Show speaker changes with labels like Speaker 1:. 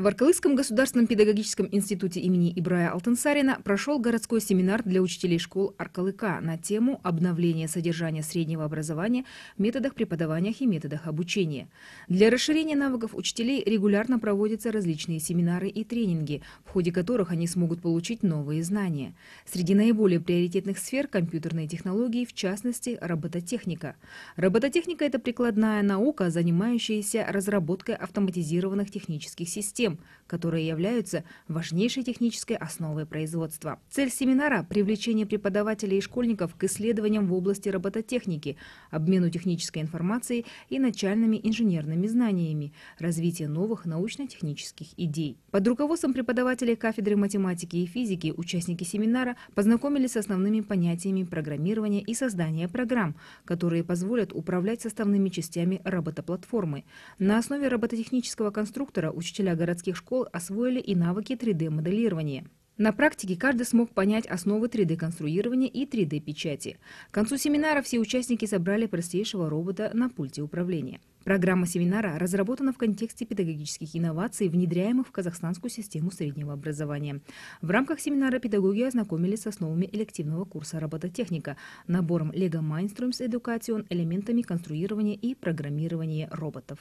Speaker 1: В Аркалыском государственном педагогическом институте имени Ибрая Алтансарина прошел городской семинар для учителей школ Аркалыка на тему обновления содержания среднего образования методах преподавания и методах обучения. Для расширения навыков учителей регулярно проводятся различные семинары и тренинги, в ходе которых они смогут получить новые знания. Среди наиболее приоритетных сфер – компьютерные технологии, в частности, робототехника. Робототехника – это прикладная наука, занимающаяся разработкой автоматизированных технических систем, систем, которые являются важнейшей технической основой производства. Цель семинара – привлечение преподавателей и школьников к исследованиям в области робототехники, обмену технической информацией и начальными инженерными знаниями, развитие новых научно-технических идей. Под руководством преподавателей кафедры математики и физики участники семинара познакомились с основными понятиями программирования и создания программ, которые позволят управлять составными частями робота-платформы. На основе робототехнического конструктора учителя городских городских школ освоили и навыки 3D-моделирования. На практике каждый смог понять основы 3D-конструирования и 3D-печати. К концу семинара все участники собрали простейшего робота на пульте управления. Программа семинара разработана в контексте педагогических инноваций, внедряемых в казахстанскую систему среднего образования. В рамках семинара педагоги ознакомились с основами элективного курса робототехника, набором Lego Mindstorms Education, элементами конструирования и программирования роботов.